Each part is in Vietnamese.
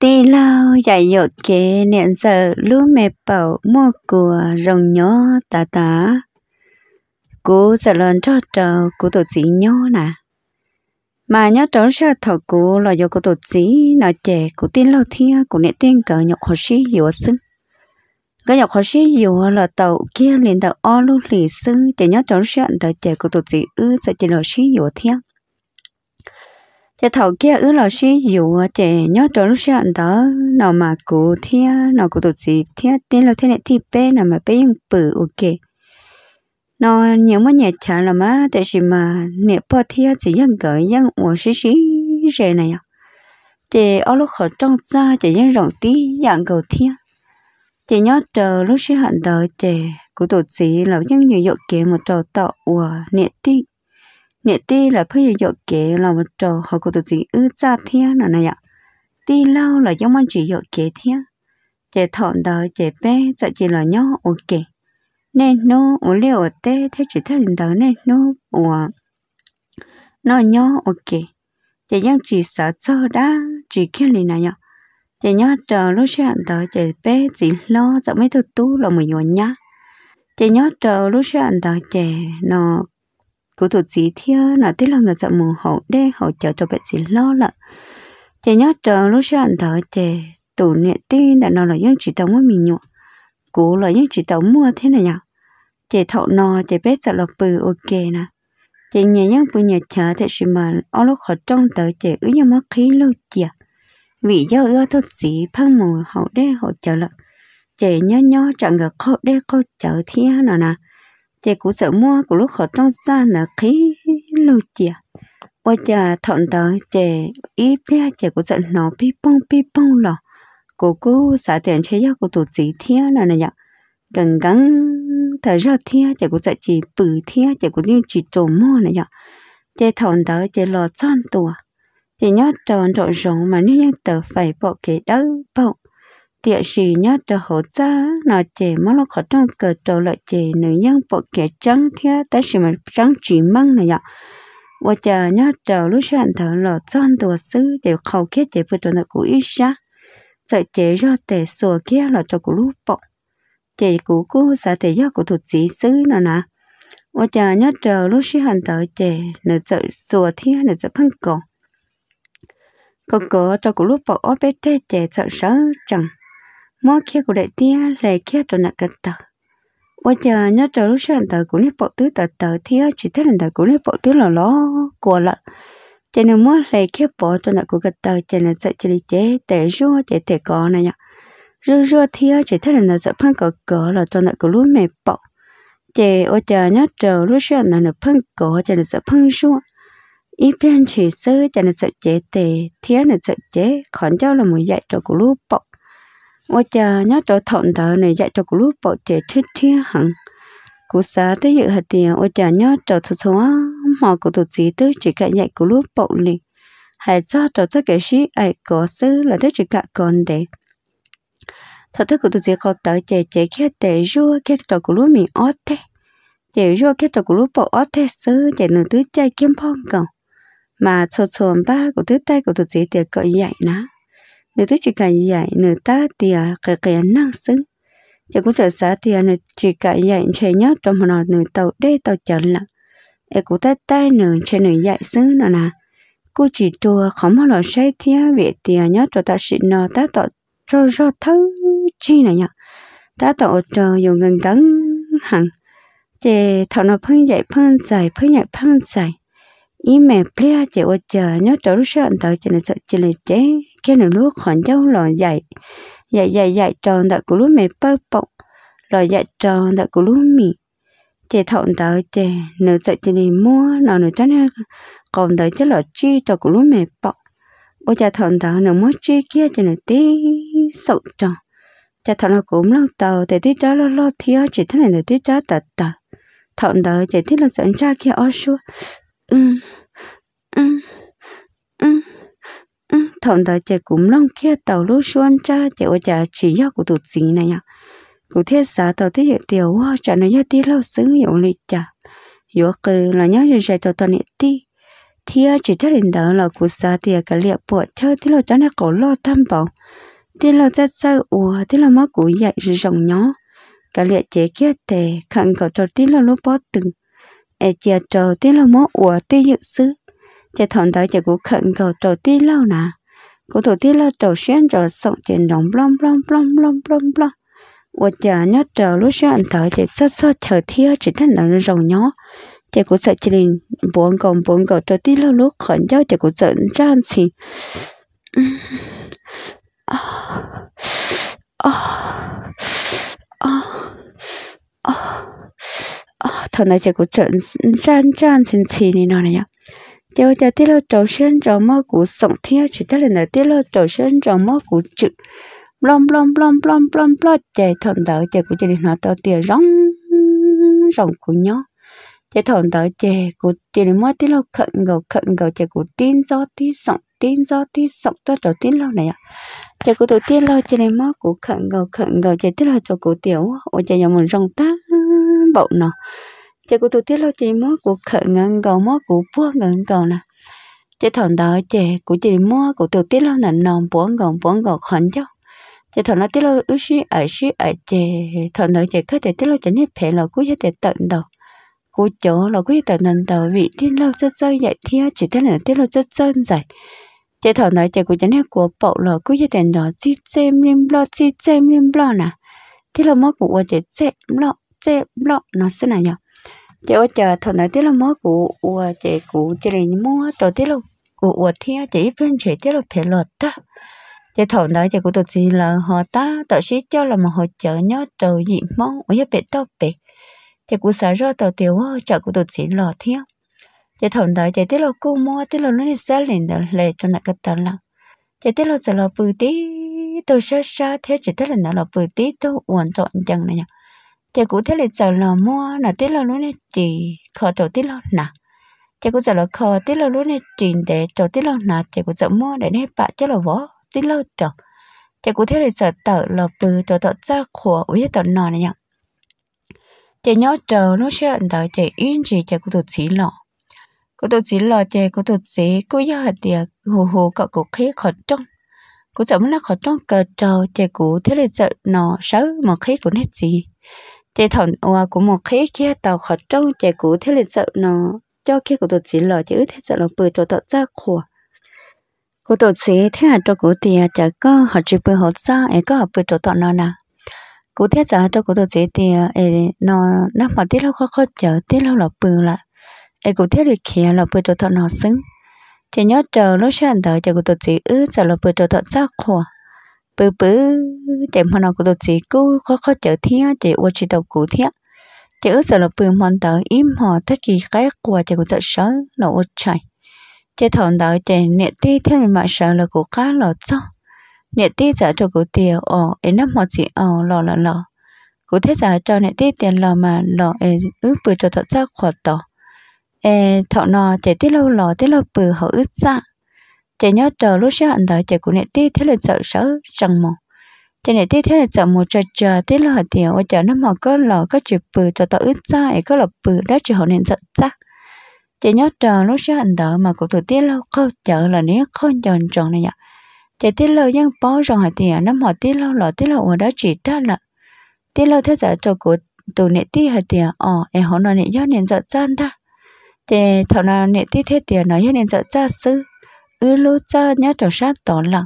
tê lao dạy dỗ kế niệm giờ lũ mẹ bảo mua của rồng nhỏ tà tà cú sợ lần cho trò của tổ sĩ nhỏ nà, mà nhớ trốn xa thọ cú là do của tổ sĩ nó trẻ của tin lâu thia của nệ tiên cờ nhọc hồ sĩ dùa xưng cái nhọc hồ sĩ dùa là tàu kia liền tàu o lũ lì xưng chỉ nhớ trốn xa tàu trẻ của tổ sĩ ư sẽ chỉ lò sĩ dùa thiêng giờ thầu kia ứ là suy dịu trẻ nhớ cho lúc sáng đó nó mà cụ thia nó cụ tụt gì thia tên là thế này thì bé nào mà bé dùng bự ok nó nhớ mà nhẹ chả là má tại vì mà nhẹ bỏ thia chỉ dân gửi dân ủa xí xí rẻ này à chị ở lúc họ trong ra trẻ dân rộng tí dạng cầu thia trẻ nhớ chờ lúc sáng đó trẻ cụ tụt gì là dân nhiều dọc kia một trò tọ ủa nhẹ tí nghệ ti là phải giờ kể là một trò họ có tự gì ư cha thiên là này ạ ti lâu là giống anh chỉ giờ kể thiên chế thọn đó chế bé chạy chỉ là nhỏ ok nên nó ở liệu ở tê thế chỉ thấy đó nên nó ở nó nhỏ ok chế những chỉ sợ cho đã chỉ khi này này ạ chế nhỏ trò lúc sáng đó chế bé chỉ lo cho mấy thứ tu là mình nhớ nhá chế nhỏ trò lúc sáng đó chế nó thủ thuật gì thia là tí là người sợ mù hậu đê hậu chờ cho bệnh gì lo lợ trẻ nhớ chờ lúc sẽ ăn thở trẻ tủ nệ tin đã nó là những chỉ tống mình nhọ cú là những chỉ tống mua thế này nhở trẻ thọ nò trẻ bé sợ lọc bự ok nè trẻ nhà nhớ bự nhà chờ thì sự mà ở lúc họ trong tới trẻ ứ như mất khí lâu chè vì do ưa thuật gì phăng mù hậu đê hậu chờ lợ trẻ nhớ nhớ chẳng ngờ khó đê khó chờ thia nào nè chị cũng sợ mua của lúc họ trong xa là khí lưu chị qua chả thọn tờ chè ít bé chè cũng sợ nó pi bông pi bông lọ cô cô xả tiền chơi giao của tổ gì thế là này nhở gần gắng thở ra thế chè cũng sợ chị bự thế chè cũng như chị trộm mua này nhở chè thọn tờ chè lọ tròn tùa chị nhớ tròn trộn rộng mà nếu như tờ phải bỏ cái đâu bỏ địa sĩ nhá cho hỗ trợ nó chỉ mà nó có trong cờ trâu lại chỉ nữ nhân bộ kia trắng thiệt, ta chỉ mà trắng chỉ măng này ạ và chờ nhá chờ lúc sáng thở lọ chân đồ sư để khâu kia chỉ vừa tuần của ít xa sợ chế ra tệ sổ kia là cho của lúc bộ chỉ của cô sợ thể do của thuộc sĩ sư nữa nà, và chờ nhá chờ lúc sáng thở chỉ nữ sợ sổ thế nữ sợ phân cổ cô cô cho của lúc bộ ở bên thế chỉ sợ sợ chẳng mỗi khi của đại tia lệ kia trở nặng cần tờ và chờ nhớ trở lúc sáng tờ của nếp bộ tứ tờ tờ thì chỉ thấy lần tờ của nếp bộ tứ là lo của lợn cho nên mỗi lệ kia bỏ trở nặng của cần tờ cho nên sợ chỉ đi chế để rua chế thể có này nhở. rua rua thì chỉ thấy lần tờ sợ phân cờ cờ là trở nặng của lúa mẹ bọc chế ô chờ nhớ trở lúc sáng là nửa phân cờ cho nên sợ phân rua ý bên chỉ sơ cho nên sợ chế để thì là sợ chế khẩn cho là một dạy trở của lúa bọc 我家伢做同头呢，伢做古路宝姐天天行。古啥都有下点，我家伢做出错啊，毛古都只都只个伢古路宝哩，还做做这个事爱搞事了，都只个干的。thật thật của tôi chỉ có tới chế chế khi để rua khi trò của lúa mình ót thế chế rua khi trò của lúa bỏ ót thế sứ chế nửa tứ chay kiếm phong cầu mà sột sồn ba của tứ tay của tôi chỉ để gọi dạy nó nếu tôi chỉ cả dạy nửa ta thì à cái cái năng xứng, chỉ cũng sợ sợ thì à chỉ cả dạy trẻ nhớ trong một nọ nửa tàu đê tàu chở là em cũng ta tay nửa trẻ nửa dạy xứng nữa nà, cô chỉ tua không một lần say thì về thì nhớ cho ta xịn nọ ta tỏ cho cho thấu chi này nhở, ta tỏ cho dùng gần gắn hẳn chỉ thọ nó phân dạy phân dạy phân dạy phân dạy ý mẹ plia chị ô chờ nhớ trở lúc sợ tới chị là sợ chị là chế cái này lúc khoảng cháu lò dạy dạy dạy dạy tròn tại của lúc mẹ bơ bọc lò dạy tròn tại của lúc mì chị thọn tới chị nữ sợ chị đi mua nó nữ cho nên còn tới chứ lò chi cho của lúc mẹ bọc ô cha thọn tới nữ mua chi kia chị là tí sợ tròn cha thọn nó cũng lâu tàu để tí cho lo lo thiếu chị thế này để tí cho tật tật thọn tới chị thích là sợ cha kia ô xua Ừ. Ừ. Ừ. thằng đó chạy cũng long kia tàu lú xuân cha chạy ở nhà chỉ do của tổ gì này nhá cụ thế xã tàu thế hiện tiểu hoa chả nói tí lâu xứ hiểu lịch cha. hiểu cơ là nhớ rồi chạy tàu tàu nị tí thì chỉ thấy đến đó là cụ xã thì cái liệp bộ chơi tí lâu cho nó cổ lo thăm bảo tí lâu ra sao ủa tí lâu mất cụ dạy rồi rồng nhó cả liệp chế kia tề khẳng cậu cho tí lâu lúc bó từng ai chia trò tí lâu mốt ủa tí dự sư chỉ thằng đó chỉ cũng khẩn cầu trò tí lâu nà cô thủ tí lâu trò xuyên trò sọng chỉ nóng blong blong blong blong blong blong ủa chờ nhớ trò lúc xuyên thở chỉ sơ sơ chờ thiêu chỉ thân là rồng nhó chỉ cũng sợ chỉ đình buồn còn buồn cầu trò tí lâu lúc khẩn cho chỉ cũng giận ra gì ah ah ah ah 啊，他那结果真真真真气你那呀！就在第六周生周末股送天起得了那第六周生周末股就，blom blom blom blom blom blom，在同头结果这里拿到点让让股鸟，在同头结果这里摸第六啃狗啃狗结果点着地上。tiên do tiên sọc tôi đầu tin lâu này ạ chờ cô đầu tiên lâu cho nên mất của khẩn gầu khẩn gầu chờ tiết là cho cô tiểu ôi chờ nhà mình rong ta bộ nó chị của tôi tiết lâu chị mua của khởi ngân cầu mua của bua ngân cầu nè chị thằng đó chị của chị mua của tôi tiết lâu nè nòng bốn gồng bốn gồng khẩn cho chị thằng nó tiết lâu ước sĩ ở sĩ ở chị thằng đó chị có thể tiết lâu chị nếp phê là cứ của chị tận đầu của chỗ là của tận nền đầu vị tiết lâu rất rơi dậy thiếu chỉ thấy là tiết lâu rất dân dậy, chị thằng đó chị của chị nếp của bộ là của chị tận đó chị xem lim lo chị xem lim lo nè tiết lâu mất của chị xem lo chế lọ nó sẽ nào nhở, chế ở chờ thằng này tiết là mới cũ ủa chế cũ chế này mua trò tiết là cũ ủa thiên chế ít phân chế tiết là phải lọt ta chế thằng đó chế của tụi gì là họ ta tao sĩ cho là một họ chờ nhớ trò gì mong ủa bé tao bé chế của sợ rồi tao tiêu chờ của tụi gì lọt thiên chế thằng đó chế tiết là cô mua tiết là nó đi xa lên đó lệ cho nó cái tao là chế tiết là giờ là bự tí tôi xa xa thế chỉ tiết là nó là bự tí tôi uốn trọn chẳng này nhở chị cũng thế là giờ là mua là thế là lúc này chị khó trổ thế là nà chị cũng giờ là khó thế là lúc này chị để trổ thế là nà chị cũng giờ mua để nên bạn chứ là võ thế là trổ chị cũng thế là giờ tờ là từ trổ tờ ra khổ với tờ nọ này nhở chị nhớ chờ nó sẽ đợi chị yên chị chị cũng được chỉ lọ cũng được chỉ lọ chị cũng được chỉ cô giờ thì địa hồ hồ cậu cũng khí khó trông cũng giờ muốn là khó trông cờ chờ chị cũng thế là giờ nọ sáu mà khí cũng hết gì chế thọn oa của một khí kia tàu khó trông chế cũ thế lịch sợ nó cho kia của tổ chỉ lò chứ thế sợ nó bự cho tổ ra khổ của tổ chỉ thế là cho của tiền chả có họ chỉ bự họ ra ấy có họ bự cho tổ nó nè cụ thế giờ cho cụ tổ chỉ tiền ấy nó nó mà tiếc lâu khó khó chờ tiếc lâu là bự là ấy cụ thế được kia là bự cho tổ nó xứng chế nhớ chờ lúc sáng tới cho cụ tổ chỉ ư giờ là bự cho tổ ra khổ bự bự để mà nó có được gì cũ khó khó chở thiên chỉ qua chỉ đầu cũ thiên chỉ ở giờ là bự mòn tờ im họ tất kỳ cái của chỉ của sợ sợ nó ô chạy chỉ thằng đó chỉ nhẹ đi theo mình mà sợ là của cá lò cho nhẹ đi giờ cho của tiền ở em năm họ chỉ ở lò là lò của thế giờ cho nhẹ đi tiền lò mà lò em ước vừa cho thật ra khó tỏ em thọ nó chỉ tiết lâu lò tiết lâu bự họ ước ra chạy nhau chờ lúc sẽ hẳn đó chạy của lại tí thế là sợ sợ chẳng mong chạy này tí thế là sợ một chờ chờ tí là tiền tiểu chờ nó mò có lò có chữ bự cho tao ướt ra ấy có lọ bự đó chỉ họ nên sợ ra chạy nhau chờ lúc sẽ hẳn đó mà cũng tụi tí lâu câu chờ là nếu không tròn tròn này nhở chạy tí lâu nhưng bó rồng hạt tiền nó mò tí lâu lọ tí lâu ở đó chỉ ta là tí lâu thế giờ cho của tụi nệ tí hạt tiền ờ em họ nói nệ do nên sợ ra ta chạy thằng nào nệ tí thế tiền nói nên sợ ra sư ư lô cha nhá trò sát tỏ là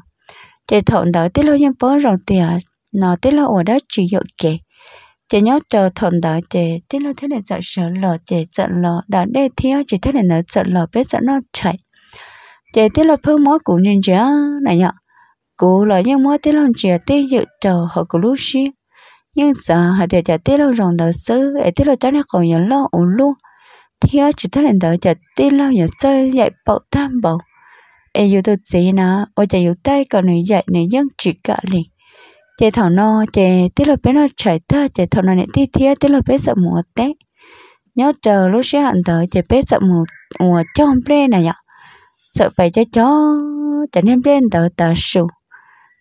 chế thọn đó tí lô nhân bó rộng tìa nó tí lô ở đó chỉ dụ kể chế nhớ trò thọn đó chế tí lô thế này sợ sợ lò chế sợ lò đã đê thiếu chế thế này nó sợ lò biết sợ nó chạy chế tí lô phương mối của nhân chế này nhở cụ là nhân mối tí lô chế tí dự trò họ cụ lúc xí nhưng giờ họ để chế tí lô rộng đó sư để tí lô cháu nó còn nhớ lo ổn luôn thiếu chỉ thế này đó chế tí lô nhớ chơi dạy bộ tam bộ ai yêu tôi chỉ nó ôi chạy yêu tay còn nữ dạy nữ dân chỉ cả liền chạy thảo no chạy tí là bé nó chạy ta chạy thảo nó này tí thía tí là bé sợ mùa té nhớ chờ lúc sẽ hẳn tới chạy bé sợ mùa mùa trong bé này nhở sợ phải cho chó chạy nên bé tới tờ sù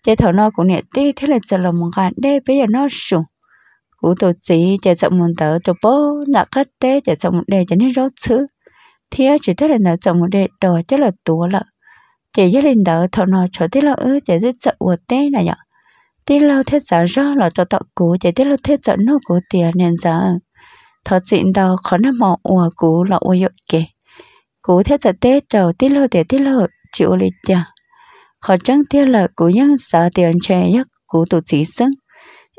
chạy thảo no cũng này tí thế là chờ là một gạn đê bây giờ nó sù cú tổ chỉ chạy sợ mùa tới tổ bố đã cắt té chạy sợ một đê, chạy nên rót xứ thía chỉ thế là nó sợ một đê đòi chắc là tua lợn chỉ gia đình đó thọ nó cho tiết lâu ư chỉ rất sợ uột tê này nhở tiết lâu thế giờ rõ là cho tọt cú chỉ tiết lâu thế giờ nó cú tiền nên giờ thọ chuyện đó khó nó mỏ uột cú là uột dội kì cú thế giờ tê trầu tí lâu để tiết lâu chịu lịch giờ khó chẳng tiếc là cú nhân sợ tiền trẻ nhất cú tụ chỉ sưng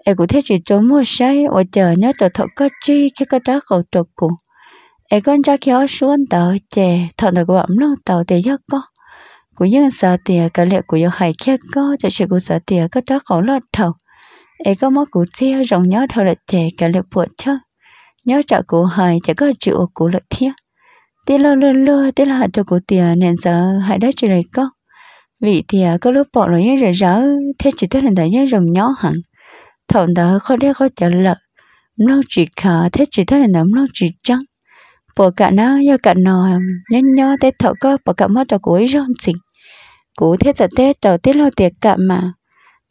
em cũng thế chỉ trốn mua say và chờ nhớ tụi thọ có chi khi có đó cầu trục cụ em con cha kéo xuống tàu chè thọ được gọi ông lâu tàu để giấc con của yên sợ tiền cả lệ của yêu hải kia có cho chị của sợ tiền có đó khổ lọt thầu ấy có mất của chia rồng nhớ thầu lệ tiề cả lệ buồn cho nhớ chợ của hải chỉ có chịu của lệ thiết, tí lo lơ lơ tí là cho của tiền nên giờ hải đã chỉ lại có vì tiền có lúc bỏ rồi nhớ rỡ rỡ thế chỉ tới hình đại nhớ rồng nhớ hẳn thầu đó khó đế khó trả lợi nó chỉ khả thế chỉ tới hình đại nó chỉ trắng bỏ cả nó do cả nò nhớ nhớ tới thầu có bỏ cả mất cho của ấy rong xịn cú thế giờ tết tàu tết lo tiệc cả mà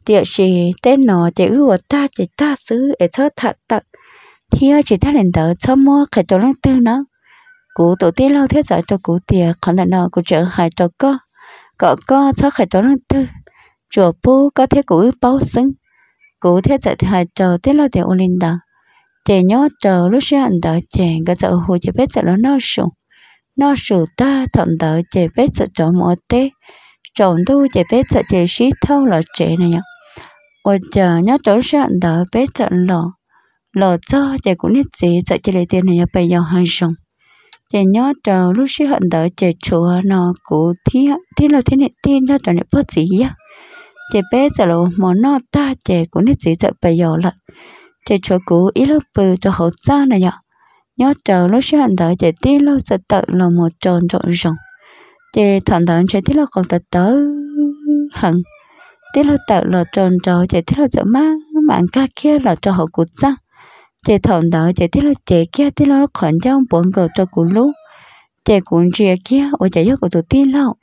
tiệc gì tết nó chỉ ưu ta chỉ ta xứ để cho thật tật thì chỉ ta lên đó cho mua cái đồ lăng tư nó cú tổ tết lo thế giới cho cú tiệc còn là nó cú chợ hải cho có có có cho cái đồ lăng tư chùa phu có thế cú báo xứng cú thế giới hải cho tết lo tiệc ô đó trẻ nhỏ chờ lúc sáng anh đợi trẻ cái giờ hồ chỉ biết giờ nó nó sụn nó sụt ta thằng đợi trẻ biết giờ cho mua tết chọn tu chỉ biết sợ chỉ sĩ thâu là chế này nhở ở chờ nhớ chỗ sạn đỡ biết sợ lò lò cho chỉ cũng biết gì sợ chỉ lấy tiền này bây giờ hàng rong chỉ nhớ chờ lúc sĩ hận đỡ chỉ chùa nó cụ thi thi là thế này tin nhớ chờ này bớt gì á chỉ biết sợ lò món nó ta chỉ cũng biết gì sợ bây giờ là chỉ chùa cụ ít lớp bự cho hậu gia này nhở nhớ chờ lúc sĩ hận đỡ chỉ tin lâu sẽ tận là một tròn trọn rong chị thẳng thẳng chị tí là còn tật tớ hẳn tí là tật là tròn trò chị tí là chỗ má mạng ca kia là cho họ cụt ra chị thẳng thẳng chị tí là chị kia tí là khoảng trong bọn cầu cho cụ lú chị cũng chia kia ở chạy giấc của tụi tí lâu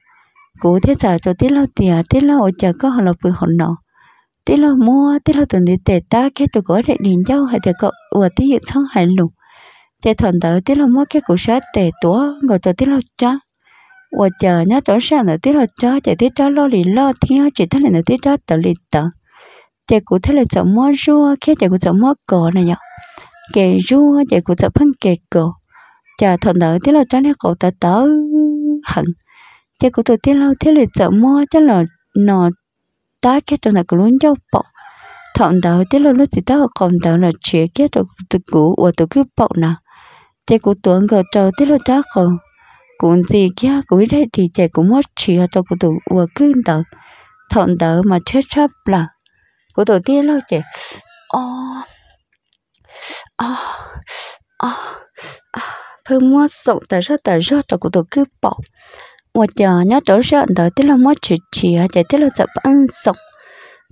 cụ thế sợ cho tí lâu tìa tí lâu ở chợ có họ là bự họ nọ tí lâu mua tí lâu từng đi tệ ta kia tụi gói để điện dâu hay tụi cậu ở tí hiện sống hạnh lục chị thẳng thẳng tí lâu mua cái cụ sát tệ tủa gọi cho tí lâu chắc 我 chờ nhớ chỗ sang là tiết họ cho chạy tiết cho lo lì lo thì họ chỉ thấy là tiết cho tờ lì tờ chạy cụ thấy là chỗ mua rua khi chạy cụ chỗ mua cổ này nhở kề rua chạy cụ chỗ phân kề cổ chờ thuận lợi tiết lo cho nên cổ tờ tớ hận chạy cụ tờ tiết lo thế là chỗ mua chắc là nọ ta cái chỗ này cũng luôn dâu bọc thọn đỡ tiết lo lúc chỉ tao còn đỡ là chia cái chỗ tụ cụ của tụ cứ bọc nào chạy cụ tuấn cổ trâu tiết lo cho cổ cũng gì kia cũng đấy thì chạy cũng mất chỉ là tôi cũng tụ vừa cưng tớ thọn tớ mà chết chấp là của tổ tiên lo chạy ô ô ô phải mua sổ tớ ra tớ ra tớ của tổ cứ bỏ một giờ nhớ chỗ ra tớ tức là mất chỉ chỉ chạy tức là tập ăn sổ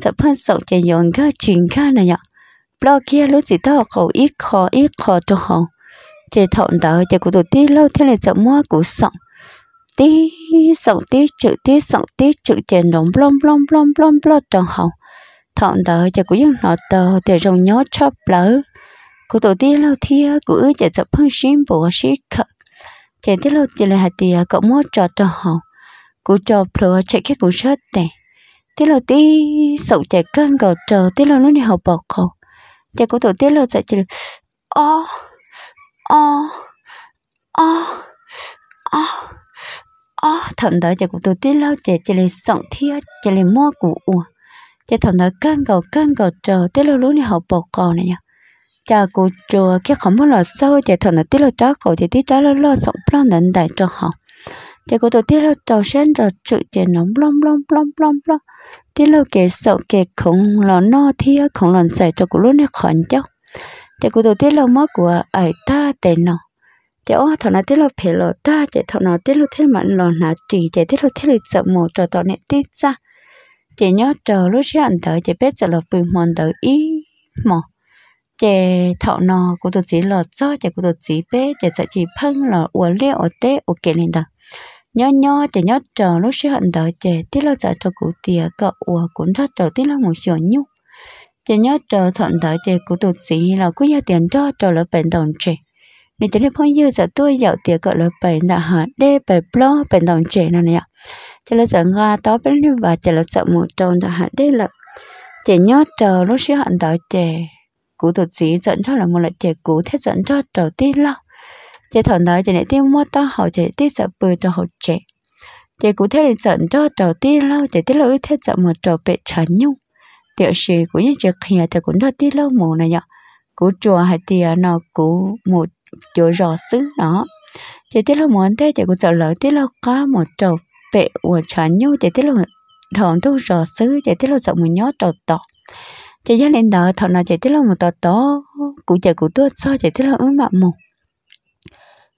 tập ăn sổ chạy dọn cái chỉnh ga này nhở lo kia lúc gì tao cầu ít khó ít khó cho họ chế thọn đó chế của tổ tí lâu thế là chậm mua của sọng tí sọng tí chữ tí sọng tí chữ chế nóng blom blom blom blom blom trong hậu thọn đó chế của dân nọ tờ để rồng nhó chóp lỡ của tổ tí lâu thế của ư chế chậm hơn xin bộ xí khờ chế tí lâu chế là hạt tiền cậu mua cho cho hậu của cho plua chạy cái của sớt tè tí lâu tí sọng chạy cân gầu chờ tí lâu nó đi học bọc cầu chế của tổ tí lâu sẽ chế ô oh o o o o thằng đó chỉ cũng tôi tí lâu chỉ chỉ lên sọng thia chỉ lên mua củ u chỉ thằng đó căng cầu căng cầu chờ tí lâu lúc này họ bỏ cầu này nhở? Chờ cô chùa cái không muốn là sâu chỉ thằng đó tí lâu chó cầu chạy tí chó lo lo sọng plon đến đại cho họ chạy cũng tụt tí lâu trò sen trò chữ chạy nóng lom lom lom lom lom tí lâu kẻ sợ kẻ khổng lồ no thia khổng là chạy cho cũng lúc này khỏi chóc chạy cô tôi tiết lâu mất của ở ta tệ nọ chạy ô thọ nó tiết lâu phải lộ ta chạy thọ nó tiết lâu thế mặn lò nà chỉ chạy tiết lâu thế lịch sợ mồ trò tao nẹ tiết ra chạy nhớ chờ lúc sẽ ảnh tới chạy biết giờ là phương mòn tới ý mò chạy thọ nó cô tôi chỉ lò cho chạy cô tôi chỉ bếp chạy chạy chỉ phân lò uống liệu ở tế ở kề lên đó nhớ nhớ chạy nhớ chờ lúc sẽ ảnh tới chạy tiết lâu sợ trò cụ tìa cậu uống cũng thoát trò tiết lâu một chỗ nhúc chỉ nhớ chờ thuận tới tiền của tụt sĩ là cứ giao tiền cho trở lỡ bệnh đồng trẻ nên chỉ nên phong dư giờ tôi giàu tiền gọi lỡ bệnh đã hả đê bệnh blo bệnh đồng trẻ nào này ạ chỉ là giờ hoa tó bên như và chỉ là sợ một tròn đã hả đê là chỉ nhớ chờ lúc xíu hạn tới trẻ của tụt sĩ dẫn cho là một loại trẻ cũ thế dẫn cho trở tí lâu chỉ thuận tới chỉ để tiêu mua to họ chỉ tí sợ bơi cho họ trẻ chỉ cụ thể là dẫn cho trở tí lâu chỉ tí lỗi thế dẫn một trở bệnh chán nhung tiểu sĩ của những chiếc kia thì cũng thật tí lâu mù này nhở cú chùa hay thì à, nó cú một chỗ rõ xứ nó chỉ tiết lâu muốn thế chỉ cũng sợ lỡ tiết lâu có một chỗ bệ của chán nhu chỉ tiết lâu thọn thu rõ xứ chỉ tiết lâu sợ một nhó tò tỏ chỉ gia lên đó thọn là chỉ tiết lâu một tò tỏ cú chỉ cú tuốt so chỉ tiết lâu ứng mạ mù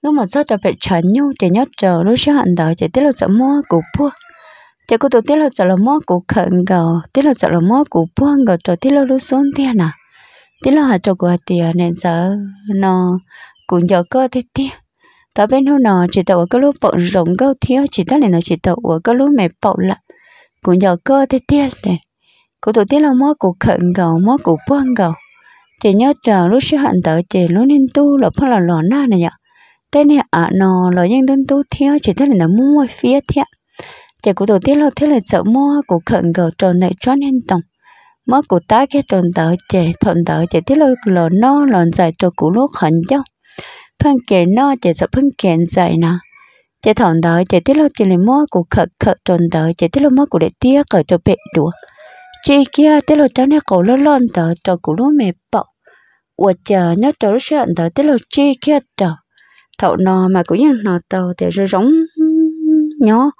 cứ một số trò bệ chán nhu chỉ nhóc chờ lúc sẽ hận đó chỉ tiết lâu sợ mua cú pua thế cô tôi tiết là chợ là mua cổ khẩn gạo tiết là chợ là mua cổ buông gạo cho tiết là lúc xuống tiền à tiết là hạt cho của tiền nên giờ nó cũng giờ cơ thế tiền ta bên hôm nọ chỉ tàu có lúc bận rộn gạo thiếu chỉ tớ này nó chỉ tàu có cái lúc mẹ bọc lại cũng giờ cơ thế tiền này cô tôi tiết là mua cổ khẩn gạo mua cổ buông gạo chỉ nhớ chờ lúc sư hận tớ chỉ lúc nên tu là phải là lò na này nhở thế này à nó là những tên tu thiếu chỉ tớ này nó mua phía thiệt chỉ cụ đầu tiên là thế là chợ mua của khẩn gỡ tròn này cho nên tổng mất của ta cái tròn tờ chỉ thuận tờ chỉ tiết là lò no lòn dài cho củ lúc hẳn cho phân kẻ no chỉ sợ phân kẻ dài nè chỉ thuận tờ chỉ tiết là chỉ là mua của khẩn khẩn tròn tờ chỉ tiết là mua của để tia cởi cho bệ đũa chị kia tiết là cháu này cổ lon lòn tờ cho củ lúc mẹ bọ ủa chờ nhớ cháu lúc sợ đỡ thế là chị kia chờ thậu nò mà cũng như nò tờ thì rồi giống nhỏ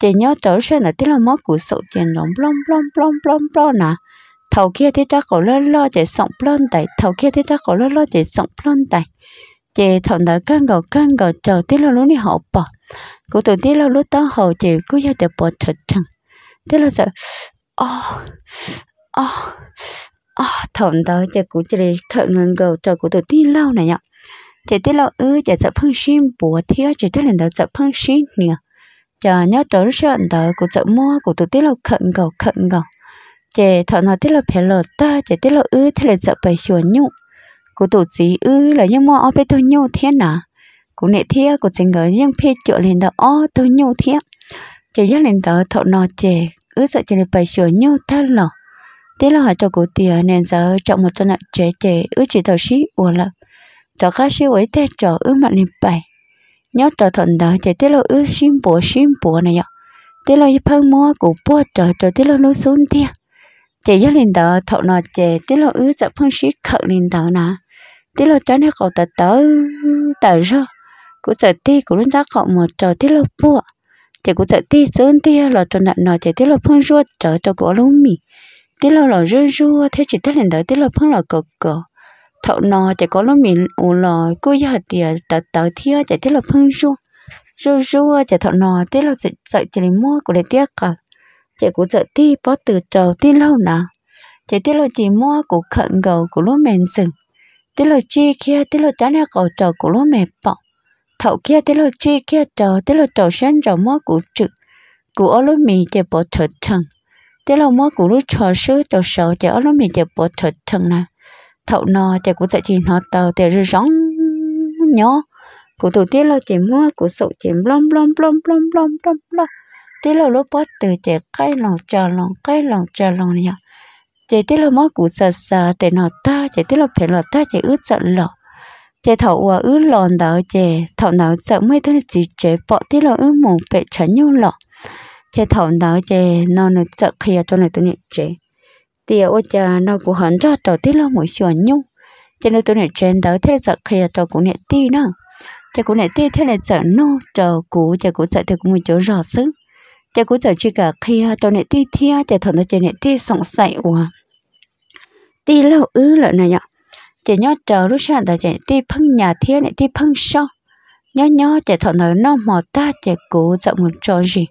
chị nhớ trở xe là tí là mất của sổ chị lom lom lom lom lom lom nè thầu kia thì chắc cổ lo lo chị sống lon tại thầu kia thì chắc cổ lo lo chị sống lon tại chị thằng đã căng gò căng gò chờ tí là lúc này họ bỏ cụ tụi tí là lúc đó họ chị cứ ra để bỏ thật chẳng tí là sợ ô ô ô thằng đó chị cũng chỉ khởi ngừng gò chờ cụ tụi tí lâu này nhở chị tí là ư chị sợ phân xin bùa thiếu chị tí là sợ phân xin nhỉ chờ nhớ trốn sợn tớ của chợ mua của tụi tiết lộ khẩn cầu khẩn cầu chè thợ nó tiết lộ phải lột ta chè tiết lộ ư thế là chợ bày chuồn nhụ của tụi chí ư là nhưng mua ở bên tôi nhụ thế nà của nệ thế của chính người nhưng phê chỗ lên tớ ở tôi nhụ thế chè nhớ lên tớ thợ nó chè ư sợ chè là phải chuồn nhụ ta lọ tiết lộ hỏi cho của tiền nên giờ trọng một chỗ lại chè chè ư chỉ tàu sĩ uổng lợ cho các sĩ ấy tết trò ư mặt lên bày nhớ trở thuận đời chạy tiết lộ ước xin bố xin bố này ạ tiết lộ phân mua của bố trở trở tiết lộ nó xuống tia chạy gió lên đó thọc nọ chạy tiết lộ ước sợ phân xí khợ lên đó nà tiết lộ cho nó cậu tờ tớ tờ rồi cũng sợ ti cũng lúc đó cậu một trở tiết lộ bố chạy cũng sợ ti xuống tia lọ tròn nọ nọ chạy tiết lộ phân ruột trở cho cổ lúng mì tiết lộ lọ rưa rưa thế chỉ tiết lên đó tiết lộ phân lọ cờ cờ thọ nò chỉ có lúc mình ủ lò cô giờ thì tớ tớ thia chỉ thế là phun ru ru ru chỉ thọ nò thế là sợ sợ chỉ mua của để tiếc à. cả chỉ cũng sợ ti bỏ từ trầu ti lâu nà chỉ thế là chỉ mua của khẩn gầu của lúc mình sừng thế là chi kia thế là chán này cầu trầu của lúc mẹ bỏ thọ kia thế là chi kia trầu thế là trầu sen trầu mua của chữ của lúc mình chỉ bỏ thật thằng thế là mua của lúc trò sư trò sợ chỉ lúc mình chỉ bỏ thật thằng này thậu nò chạy cũng sẽ chỉ nó tờ để rồi rong nhó của tổ tiết lo chỉ mua của sậu chỉ blom blom blom blom blom blom blom tiết lo lúc bắt từ chạy cái lòng chờ lòng cái lòng chờ lòng nhở chạy tiết lo mất của sợ sợ để nò ta chạy tiết lo phải lo ta chạy ướt sợ lọ chạy thầu và ướt lòn đảo chạy thầu nào sợ mấy thứ gì chạy bỏ tiết lo ướt mồm bẹ chán nhau lọ chạy thầu đảo chạy nó nó sợ kia cho này tôi nhận chạy thì ở cha nó cũng hẳn cho trò tí lo mỗi chuyện nhung cho nên tôi này trên đó thế là sợ khi trò cũng này tí nữa cho cũng này tí thế là sợ nó trò cũ cho cũng sợ thì cũng một chỗ rõ sướng cho cũng sợ chỉ cả khi trò này tí thia cho thằng nó trên này tí sòng sậy quá tí lâu ứ lợn này nhở cho nhớ chờ lúc sáng ta chỉ tí phân nhà thia này tí phân sau nhớ nhớ cho thằng nó nó mò ta cho cũ sợ một chỗ gì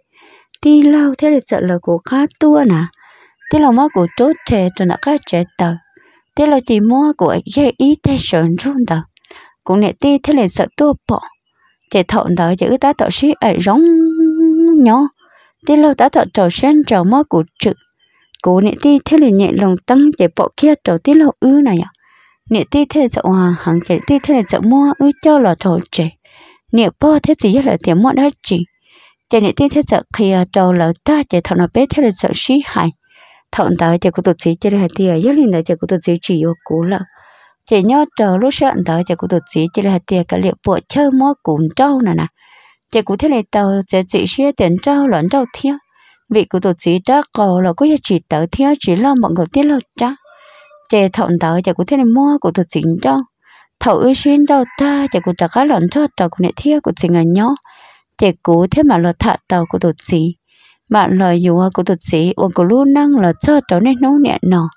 tí lâu thế là sợ là của khá tua nè thế là mua của tốt thế tôi đã cá chế tờ thế là chỉ mua của dễ ý thế sớm run đó cũng nè ti thế là sợ tua bỏ thế thọn đó giữ ta tạo sĩ ở giống nhỏ thế là ta tạo trò sen trò mua của trực cố nè ti thế là nhẹ lòng tăng để bỏ kia trò tí là ư này à nè ti thế sợ hòa hàng chế ti thế là sợ mua ư cho là thọ trẻ nè bỏ thế gì là tiền mua đã chỉ chế nè ti thế sợ kia à, trò là ta chế thọ nó bé thế là sợ sĩ hại thọn tới chỉ có tổ chức chỉ là tia nhất linh tao chỉ có tổ chức chỉ yêu cũ là chỉ nhớ chờ lúc sợ tới chỉ có tổ chức chỉ là tia cái liệu bộ chơi mua cùng trâu nè nè chỉ có thế này tàu sẽ chỉ xe tiền trâu lẫn trâu thiếu vị của tổ chức đó cầu là có chỉ tới thiếu chỉ lo mọi người tiết lo cha chỉ thọn tới chỉ có thế này mua của tổ chức trâu thầu ư xin đâu ta chỉ có trả cái lẫn trâu trâu của nệ thiếu của chính là nhó chỉ có thế mà là thạ tàu của tổ chức bạn lời dù của tụt sĩ uống của lu năng là cho cháu nên nấu nhẹ nọ